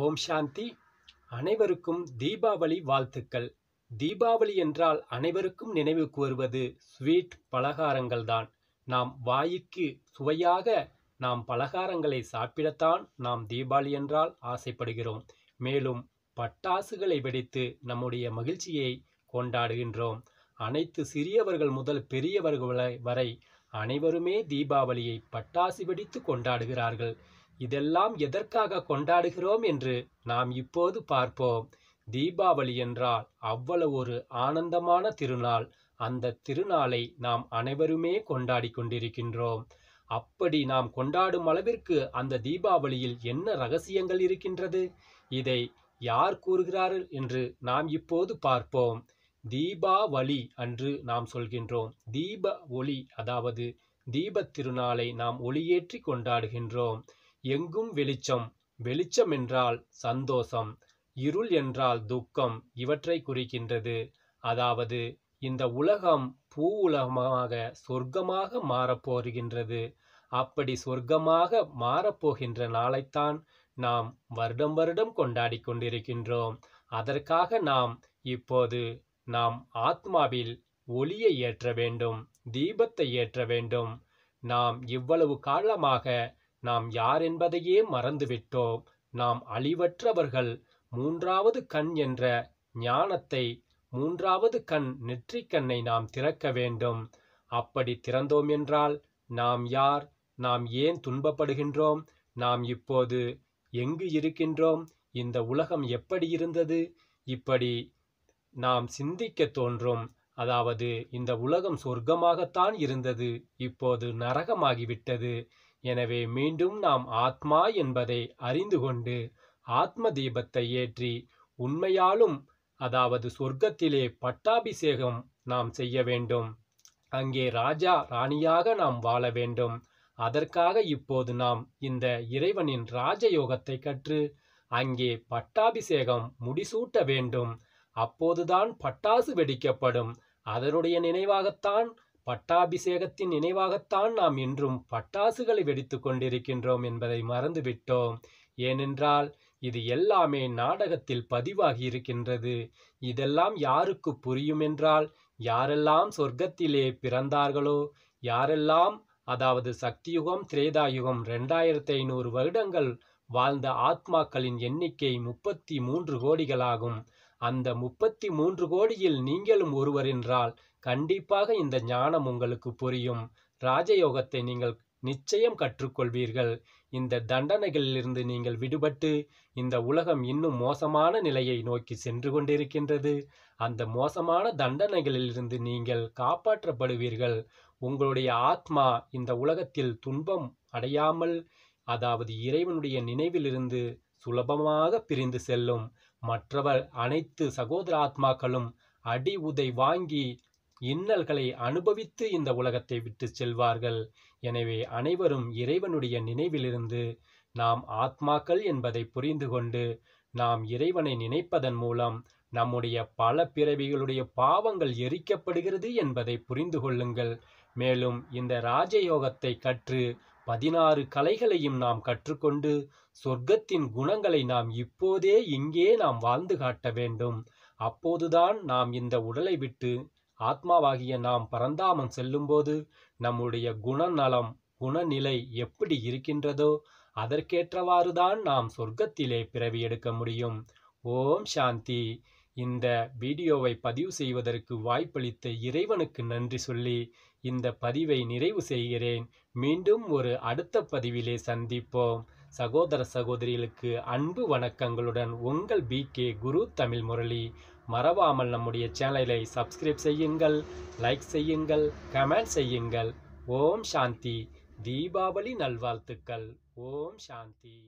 ஓம் சாந்தி அனைவருக்கும் தீபாவளி வாழ்த்துக்கள் தீபாவளி என்றால் அனைவருக்கும் நினைவுக்கு வருவது ஸ்வீட் பலகாரங்கள் தான் நாம் வாய்க்கு சுவையாக நாம் பலகாரங்களை சாப்பிடத்தான் நாம் தீபாவளி என்றால் ஆசைப்படுகிறோம் மேலும் பட்டாசுகளை வெடித்து நம்முடைய மகிழ்ச்சியை கொண்டாடுகின்றோம் அனைத்து சிறியவர்கள் முதல் பெரியவர்கள் வரை அனைவருமே தீபாவளியை பட்டாசு வெடித்து கொண்டாடுகிறார்கள் இதெல்லாம் எதற்காக கொண்டாடுகிறோம் என்று நாம் இப்போது பார்ப்போம் தீபாவளி என்றால் அவ்வளவு ஒரு ஆனந்தமான திருநாள் அந்த திருநாளை நாம் அனைவருமே கொண்டாடி கொண்டிருக்கின்றோம் அப்படி நாம் கொண்டாடும் அளவிற்கு அந்த தீபாவளியில் என்ன ரகசியங்கள் இருக்கின்றது இதை யார் கூறுகிறார்கள் என்று நாம் இப்போது பார்ப்போம் தீபாவளி அன்று நாம் சொல்கின்றோம் தீப ஒளி அதாவது தீபத் திருநாளை நாம் ஒளியேற்றி கொண்டாடுகின்றோம் எங்கும் வெளிச்சம் வெளிச்சம் என்றால் சந்தோஷம் இருள் என்றால் துக்கம் இவற்றை குறிக்கின்றது அதாவது இந்த உலகம் பூ உலகமாக சொர்க்கமாக மாறப்போகின்றது அப்படி சொர்க்கமாக மாறப்போகின்ற நாளைத்தான் நாம் வருடம் வருடம் கொண்டாடி கொண்டிருக்கின்றோம் அதற்காக நாம் இப்போது நாம் ஆத்மாவில் ஒளியை ஏற்ற வேண்டும் தீபத்தை ஏற்ற வேண்டும் நாம் இவ்வளவு காலமாக நாம் யார் என்பதையே மறந்துவிட்டோம் நாம் அழிவற்றவர்கள் மூன்றாவது கண் என்ற ஞானத்தை மூன்றாவது கண் நெற்றிக்கண்ணை நாம் திறக்க வேண்டும் அப்படி திறந்தோம் என்றால் நாம் யார் நாம் ஏன் துன்பப்படுகின்றோம் நாம் இப்போது எங்கு இருக்கின்றோம் இந்த உலகம் எப்படி இருந்தது இப்படி நாம் சிந்திக்க தோன்றும் அதாவது இந்த உலகம் சொர்க்கமாகத்தான் இருந்தது இப்போது நரகமாகிவிட்டது எனவே மீண்டும் நாம் ஆத்மா என்பதை அறிந்து கொண்டு ஆத்ம தீபத்தை ஏற்றி உண்மையாலும் அதாவது சொர்க்கத்திலே பட்டாபிஷேகம் நாம் செய்ய வேண்டும் அங்கே ராஜா ராணியாக நாம் வாழ வேண்டும் அதற்காக இப்போது நாம் இந்த இறைவனின் ராஜயோகத்தை கற்று அங்கே பட்டாபிஷேகம் முடிசூட்ட வேண்டும் அப்போதுதான் பட்டாசு வெடிக்கப்படும் அதனுடைய நினைவாகத்தான் பட்டாபிஷேகத்தின் நினைவாகத்தான் நாம் இன்றும் பட்டாசுகளை வெடித்து கொண்டிருக்கின்றோம் என்பதை மறந்துவிட்டோம் ஏனென்றால் இது எல்லாமே நாடகத்தில் பதிவாகி இருக்கின்றது இதெல்லாம் யாருக்கு புரியும் என்றால் யாரெல்லாம் சொர்க்கத்திலே பிறந்தார்களோ யாரெல்லாம் அதாவது சக்தியுகம் திரேதாயுகம் ரெண்டாயிரத்தி ஐநூறு வருடங்கள் வாழ்ந்த ஆத்மாக்களின் எண்ணிக்கை முப்பத்தி மூன்று கோடிகளாகும் அந்த முப்பத்தி மூன்று கோடியில் நீங்களும் ஒருவர் என்றால் கண்டிப்பாக இந்த ஞானம் உங்களுக்கு புரியும் ராஜயோகத்தை நீங்கள் நிச்சயம் கற்றுக்கொள்வீர்கள் இந்த தண்டனைகளிலிருந்து நீங்கள் விடுபட்டு இந்த உலகம் இன்னும் மோசமான நிலையை நோக்கி சென்று கொண்டிருக்கின்றது அந்த மோசமான தண்டனைகளிலிருந்து நீங்கள் காப்பாற்றப்படுவீர்கள் உங்களுடைய ஆத்மா இந்த உலகத்தில் துன்பம் அடையாமல் அதாவது இறைவனுடைய நினைவிலிருந்து சுலபமாக பிரிந்து செல்லும் மற்றவர் அனைத்து சகோதராத்மாக்களும் அடி உதை வாங்கி இன்னல்களை அனுபவித்து இந்த உலகத்தை விட்டு செல்வார்கள் எனவே அனைவரும் இறைவனுடைய நினைவிலிருந்து நாம் ஆத்மாக்கள் என்பதை புரிந்து கொண்டு நாம் இறைவனை நினைப்பதன் மூலம் நம்முடைய பல பிறவிகளுடைய பாவங்கள் எரிக்கப்படுகிறது என்பதை புரிந்து கொள்ளுங்கள் மேலும் இந்த ராஜயோகத்தை கற்று பதினாறு கலைகளையும் நாம் கற்றுக்கொண்டு சொர்க்கத்தின் குணங்களை நாம் இப்போதே இங்கே நாம் வாழ்ந்து காட்ட வேண்டும் அப்போதுதான் நாம் இந்த உடலை விட்டு ஆத்மாவாகிய நாம் பரந்தாமம் செல்லும்போது நம்முடைய குணநலம் குணநிலை எப்படி இருக்கின்றதோ அதற்கேற்றவாறுதான் நாம் சொர்க்கத்திலே பிறவி எடுக்க முடியும் ஓம் சாந்தி இந்த வீடியோவை பதிவு செய்வதற்கு வாய்ப்பளித்த இறைவனுக்கு நன்றி சொல்லி இந்த பதிவை நிறைவு செய்கிறேன் மீண்டும் ஒரு அடுத்த பதிவிலே சந்திப்போம் சகோதர சகோதரிகளுக்கு அன்பு வணக்கங்களுடன் உங்கள் பி கே குரு தமிழ் முரளி மறவாமல் நம்முடைய சேனலை சப்ஸ்கிரைப் செய்யுங்கள் லைக் செய்யுங்கள் கமெண்ட் செய்யுங்கள் ஓம் சாந்தி தீபாவளி நல்வாழ்த்துக்கள் ஓம் சாந்தி